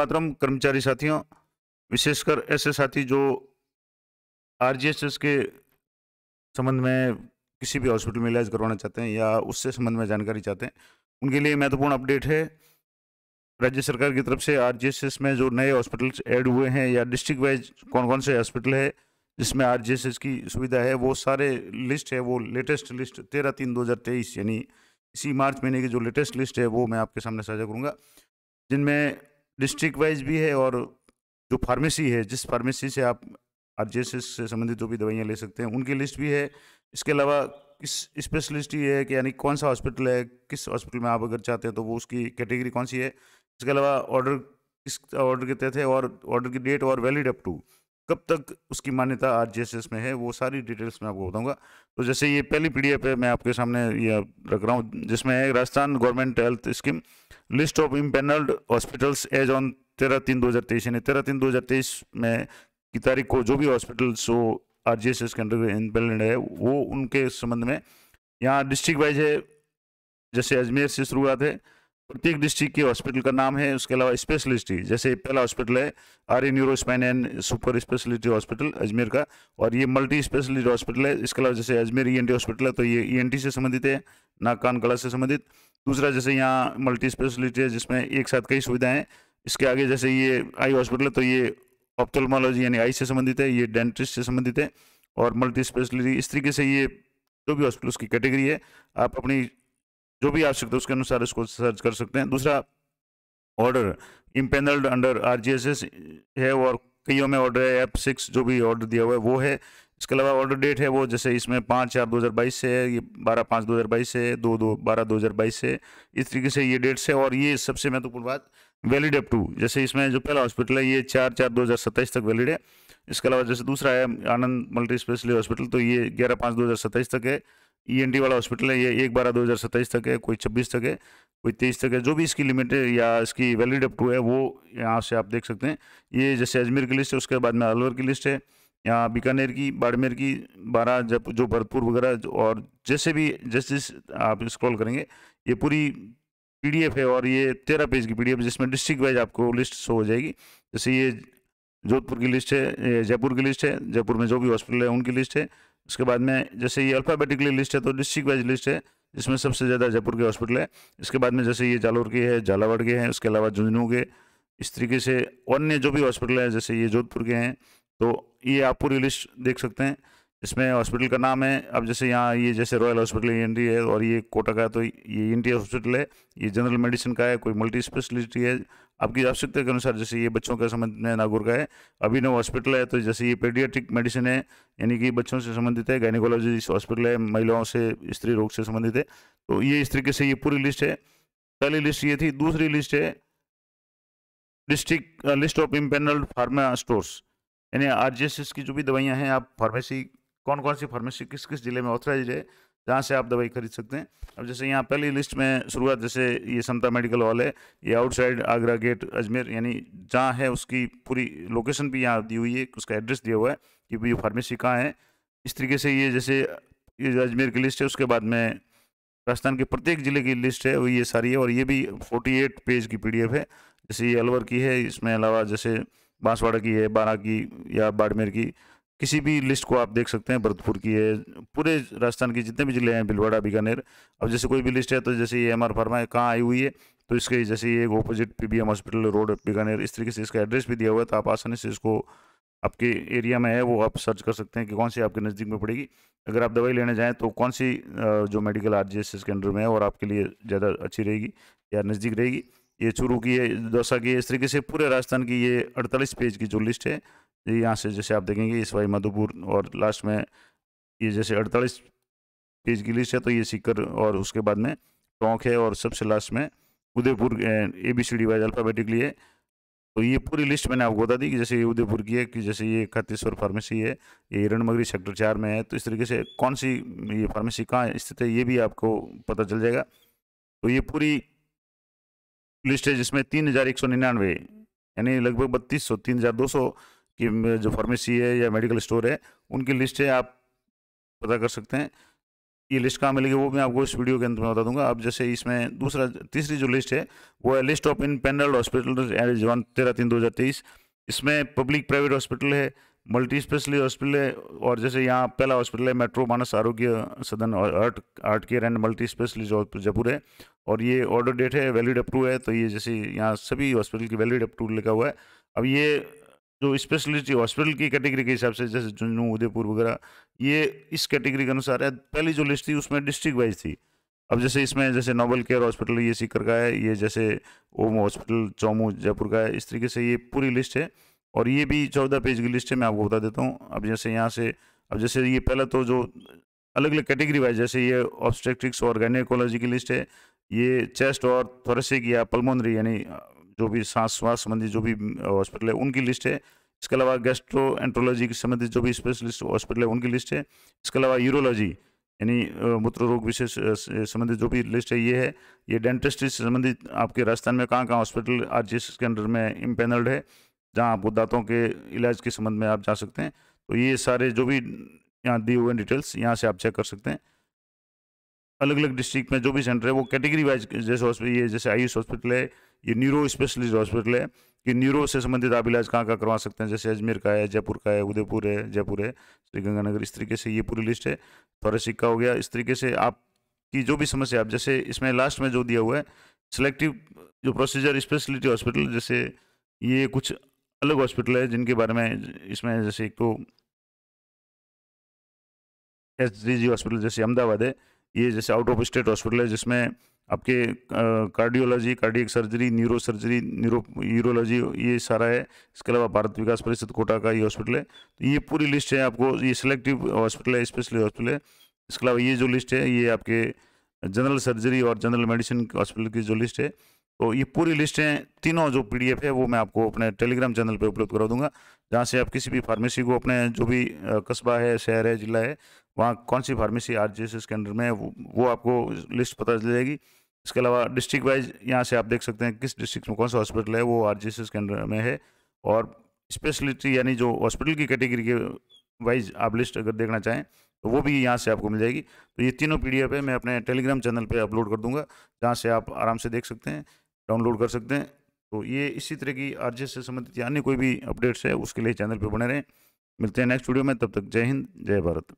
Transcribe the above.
प्रातरम कर्मचारी साथियों विशेषकर ऐसे साथी जो आरजीएसएस के संबंध में किसी भी हॉस्पिटल में इलाज करवाना चाहते हैं या उससे संबंध में जानकारी चाहते हैं उनके लिए महत्वपूर्ण अपडेट है राज्य सरकार की तरफ से आरजीएसएस में जो नए हॉस्पिटल्स ऐड हुए हैं या डिस्ट्रिक्ट वाइज कौन कौन से हॉस्पिटल है जिसमें आर की सुविधा है वो सारे लिस्ट है वो लेटेस्ट लिस्ट तेरह तीन दो हज़ार तेईस यानी इसी मार्च महीने की जो लेटेस्ट लिस्ट है वो मैं आपके सामने साझा करूँगा जिनमें डिस्ट्रिक्ट वाइज भी है और जो फार्मेसी है जिस फार्मेसी से आप आर से संबंधित जो भी दवाइयाँ ले सकते हैं उनकी लिस्ट भी है इसके अलावा किस स्पेशलिस्ट ये है कि यानी कौन सा हॉस्पिटल है किस हॉस्पिटल में आप अगर चाहते हैं तो वो उसकी कैटेगरी कौन सी है इसके अलावा ऑर्डर किस ऑर्डर के तहत है और ऑर्डर की डेट और वैलिड अप टू कब तक उसकी मान्यता आर में है वो सारी डिटेल्स मैं आपको बताऊंगा तो जैसे ये पहली पी है मैं आपके सामने ये रख रहा हूँ जिसमें है Rajasthan government health scheme list of empanelled hospitals as on तेरह तीन दो हज़ार तेईस यानी तेरह तीन दो हज़ार तेईस में की तारीख को जो भी हॉस्पिटल्स वो आर जी एस एस के अंडर इम्पेनल्ड है वो उनके संबंध में यहाँ डिस्ट्रिक्ट वाइज है जैसे अजमेर से शुरुआत है प्रत्येक डिस्ट्रिक्ट के हॉस्पिटल का नाम है उसके अलावा स्पेशलिस्टी जैसे पहला हॉस्पिटल है Arya neuro spine and super speciality hospital Ajmer का और ये मल्टी स्पेशलिटी हॉस्पिटल है इसके अलावा जैसे अजमेर ई e हॉस्पिटल है तो ये ई e से संबंधित है नाक कान कला से संबंधित दूसरा जैसे यहाँ मल्टी स्पेशलिटी है जिसमें एक साथ कई सुविधाएँ हैं इसके आगे जैसे ये आई हॉस्पिटल है तो ये ऑप्थोलमोलॉजी यानी आई से संबंधित है ये डेंटिस्ट से संबंधित है और मल्टी स्पेशलिटी इस तरीके से ये जो भी हॉस्पिटल उसकी कैटेगरी है आप अपनी जो भी आवश्यकता उसके अनुसार इसको सर्च कर सकते हैं दूसरा ऑर्डर इम्पेनल्ड अंडर आर है और कईयों में ऑर्डर है एफ सिक्स जो भी ऑर्डर दिया हुआ है वो है इसके अलावा ऑर्डर डेट है वो जैसे इसमें पाँच चार दो हज़ार बाईस से है ये बारह पाँच दो हज़ार बाईस से दो दो बारह दो हज़ार बाईस से इस तरीके से ये डेट्स है और ये सबसे महत्वपूर्ण बात वैलिड अप टू जैसे इसमें जो पहला हॉस्पिटल है ये चार चार दो हज़ार सत्ताईस तक वैलिड है इसके अलावा जैसे दूसरा है आनंद मल्टी स्पेशली हॉस्पिटल तो ये ग्यारह पाँच दो हज़ार सत्ताईस तक है ईएनटी e वाला हॉस्पिटल है ये एक बारह दो हज़ार सत्ताईस तक है कोई छब्बीस तक है कोई तेईस तक है जो भी इसकी लिमिट है या इसकी वैलिड अप टू है वो यहाँ से आप देख सकते हैं ये जैसे अजमेर की लिस्ट है उसके बाद में अलवर की लिस्ट है यहाँ बीकानेर की बाड़मेर की बारह जब जो भरतपुर वगैरह और जैसे भी जैसे आप स्क्रॉल करेंगे ये पूरी पीडीएफ है और ये तेरह पेज की पीडीएफ जिसमें डिस्ट्रिक्ट वाइज आपको लिस्ट शो हो जाएगी जैसे ये जोधपुर की लिस्ट है जयपुर की लिस्ट है जयपुर में जो भी हॉस्पिटल है उनकी लिस्ट है उसके बाद में जैसे ये अल्फ़ाबेटिकली लिस्ट है तो डिस्ट्रिक्ट वाइज लिस्ट है जिसमें सबसे ज़्यादा जयपुर के हॉस्पिटल है इसके बाद में जैसे ये जालोर के है झालावाड़ के हैं उसके अलावा झुंझुनू के इस तरीके से अन्य जो भी हॉस्पिटल है जैसे ये जोधपुर के हैं तो ये आप पूरी लिस्ट देख सकते हैं इसमें हॉस्पिटल का नाम है अब जैसे यहाँ ये जैसे रॉयल हॉस्पिटल एन है और ये कोटा का है तो ये एन हॉस्पिटल है ये जनरल मेडिसिन का है कोई मल्टी स्पेशलिटी है आपकी आवश्यकता के अनुसार जैसे ये बच्चों का संबंध में नागौर का है अभिनव हॉस्पिटल है तो जैसे ये पेडियाट्रिक मेडिसिन है यानी कि बच्चों से संबंधित है गायनिकोलॉजी हॉस्पिटल है महिलाओं से स्त्री रोग से संबंधित है तो ये इस तरीके से ये पूरी लिस्ट है पहली लिस्ट ये थी दूसरी लिस्ट है district list of empanel pharma stores यानी आर की जो भी दवाइयाँ हैं आप फार्मेसी कौन कौन सी फार्मेसी किस किस जिले में ऑथराइज है जहाँ से आप दवाई खरीद सकते हैं अब जैसे यहाँ पहली लिस्ट में शुरुआत जैसे ये समता मेडिकल हॉल है ये आउटसाइड आगरा गेट अजमेर यानी जहाँ है उसकी पूरी लोकेशन भी यहाँ दी हुई है उसका एड्रेस दिया हुआ है कि भाई फार्मेसी कहाँ है इस तरीके से ये जैसे ये अजमेर की लिस्ट है उसके बाद में राजस्थान के प्रत्येक ज़िले की लिस्ट है वो ये सारी है और ये भी फोर्टी एट पेज की पी है जैसे ये अलवर की है इसमें अलावा जैसे बांसवाड़ा की है बारह की या बाड़मेर की किसी भी लिस्ट को आप देख सकते हैं भरतपुर की है पूरे राजस्थान के जितने भी ज़िले हैं भिलवाड़ा बीकानेर अब जैसे कोई भी लिस्ट है तो जैसे ये एम आर फार्मा कहाँ आई हुई है तो इसके जैसे ये opposite P B M hospital road Bikaner इस तरीके से इसका एड्रेस भी दिया हुआ है तो आप आसानी से इसको आपके एरिया में है वो आप सर्च कर सकते हैं कि कौन सी आपके नज़दीक में पड़ेगी अगर आप दवाई लेने जाएँ तो कौन सी जो मेडिकल आर जी के अंडर में है और आपके लिए ज़्यादा अच्छी रहेगी या नज़दीक रहेगी ये चुरू की है दौसा की है इस तरीके से पूरे राजस्थान की ये अड़तालीस पेज की जो लिस्ट है ये यहाँ से जैसे आप देखेंगे इस वाई मधुपुर और लास्ट में ये जैसे अड़तालीस पेज की लिस्ट है तो ये सीकर और उसके बाद में टोंक है और सबसे लास्ट में Udaipur A B C D wise alphabetically है तो ये पूरी लिस्ट मैंने आपको बता दी कि जैसे ये उदयपुर की है कि जैसे ये खतीश्वर फार्मेसी है ये हिरणमगरी सेक्टर चार में है तो इस तरीके से कौन सी ये फार्मेसी कहाँ स्थित है ये भी आपको पता चल जाएगा तो ये पूरी लिस्ट है जिसमें तीन हज़ार एक सौ निन्यानवे यानी लगभग बत्तीस सौ तीन हज़ार दो सौ कि जो फार्मेसी है या मेडिकल स्टोर है उनकी लिस्ट है आप पता कर सकते हैं ये लिस्ट कहाँ मिलेगी वो मैं आपको इस वीडियो के अंत में बता दूंगा अब जैसे इसमें दूसरा तीसरी जो लिस्ट है वो है list of empanel hospital and जवान तेरह तीन दो हज़ार तेईस इसमें पब्लिक प्राइवेट हॉस्पिटल है मल्टी स्पेशलिटी हॉस्पिटल है और जैसे यहाँ पहला हॉस्पिटल है metro Manas Arogya Sadan art art care and multi specialist Jaipur है और ये ऑर्डर डेट है वैलिड अप टू है तो ये जैसे यहाँ सभी हॉस्पिटल की वैलिड अप टू लिखा हुआ है अब ये जो स्पेशलिटी हॉस्पिटल की कैटेगरी के हिसाब से जैसे झुंझुनू उदयपुर वगैरह ये इस कैटेगरी के अनुसार है पहली जो लिस्ट थी उसमें डिस्ट्रिक्ट वाइज थी अब जैसे इसमें जैसे नोबल केयर हॉस्पिटल ये सीकर का है ये जैसे ओम हॉस्पिटल चौमू जयपुर का है इस तरीके से ये पूरी लिस्ट है और ये भी चौदह पेज की लिस्ट है मैं आपको बता देता हूँ अब जैसे यहाँ से अब जैसे ये पहला तो जो अलग अलग कैटेगरी वाइज जैसे ये ऑब्स्टेक्ट्रिक्स और गाइनेकोलॉजी की लिस्ट है ये चेस्ट और थोरेसिक या पलमोनरी यानी जो भी सांस श्वास संबंधी जो भी हॉस्पिटल है उनकी लिस्ट है इसके अलावा गैस्ट्रो एंट्रोलॉजी के संबंधित जो भी स्पेशलिस्ट हॉस्पिटल है उनकी लिस्ट है इसके अलावा यूरोलॉजी यानी मूत्र रोग विशेष संबंधित जो भी लिस्ट है ये है ये डेंटिस्ट्री से संबंधित आपके राजस्थान में कहाँ कहाँ हॉस्पिटल आर जी के अंडर में इम्पेनल्ड है जहाँ आपको दांतों के इलाज के संबंध में आप जा सकते हैं तो ये सारे जो भी यहाँ दिए हुए डिटेल्स यहाँ से आप चेक कर सकते हैं अलग अलग डिस्ट्रिक्ट में जो भी सेंटर है वो कैटेगरी वाइज जैसे हॉस्पिटल ये जैसे आयुष हॉस्पिटल है ये न्यूरो स्पेशलिस्ट हॉस्पिटल है कि न्यूरो से संबंधित आप इलाज कहाँ कहाँ करवा सकते हैं जैसे अजमेर का है जयपुर का है उदयपुर है जयपुर है श्रीगंगानगर इस तरीके से ये पूरी लिस्ट है थोड़ा सिक्का हो गया इस तरीके से आपकी जो भी समस्या आप जैसे इसमें लास्ट में जो दिया हुआ है सिलेक्टिव जो प्रोसीजर स्पेशलिटी हॉस्पिटल जैसे ये कुछ अलग हॉस्पिटल है जिनके बारे में इसमें जैसे एक तो एस जी हॉस्पिटल जैसे अहमदाबाद है ये जैसे आउट ऑफ स्टेट हॉस्पिटल है जिसमें आपके cardiology cardiac surgery neuro surgery neuro urology ये सारा है इसके अलावा भारत विकास परिषद कोटा का ये हॉस्पिटल है तो ये पूरी लिस्ट है आपको ये सिलेक्टिव हॉस्पिटल है स्पेशली हॉस्पिटल है इसके अलावा ये जो लिस्ट है ये आपके जनरल सर्जरी और जनरल मेडिसिन हॉस्पिटल की जो लिस्ट है तो ये पूरी लिस्ट है तीनों जो पी है वो मैं आपको अपने टेलीग्राम चैनल पर उपलब्ध करा दूंगा जहाँ से आप किसी भी फार्मेसी को अपने जो भी कस्बा है शहर है जिला है वहाँ कौन सी फार्मेसी आर जी एस के अंडर में है वो, वो आपको लिस्ट पता चल जाएगी इसके अलावा डिस्ट्रिक्ट वाइज यहाँ से आप देख सकते हैं किस डिस्ट्रिक्ट में कौन सा हॉस्पिटल है वो आर जी केंद्र में है और स्पेशलिटी यानी जो हॉस्पिटल की कैटेगरी के वाइज आप लिस्ट अगर देखना चाहें तो वो भी यहाँ से आपको मिल जाएगी तो ये तीनों पी डी एफ है मैं अपने टेलीग्राम चैनल पर अपलोड कर दूंगा जहाँ से आप आराम से देख सकते हैं डाउनलोड कर सकते हैं तो ये इसी तरह की आर से संबंधित या अन्य कोई भी अपडेट्स है उसके लिए चैनल पर बने रहें मिलते हैं नेक्स्ट वीडियो में तब तक जय हिंद जय भारत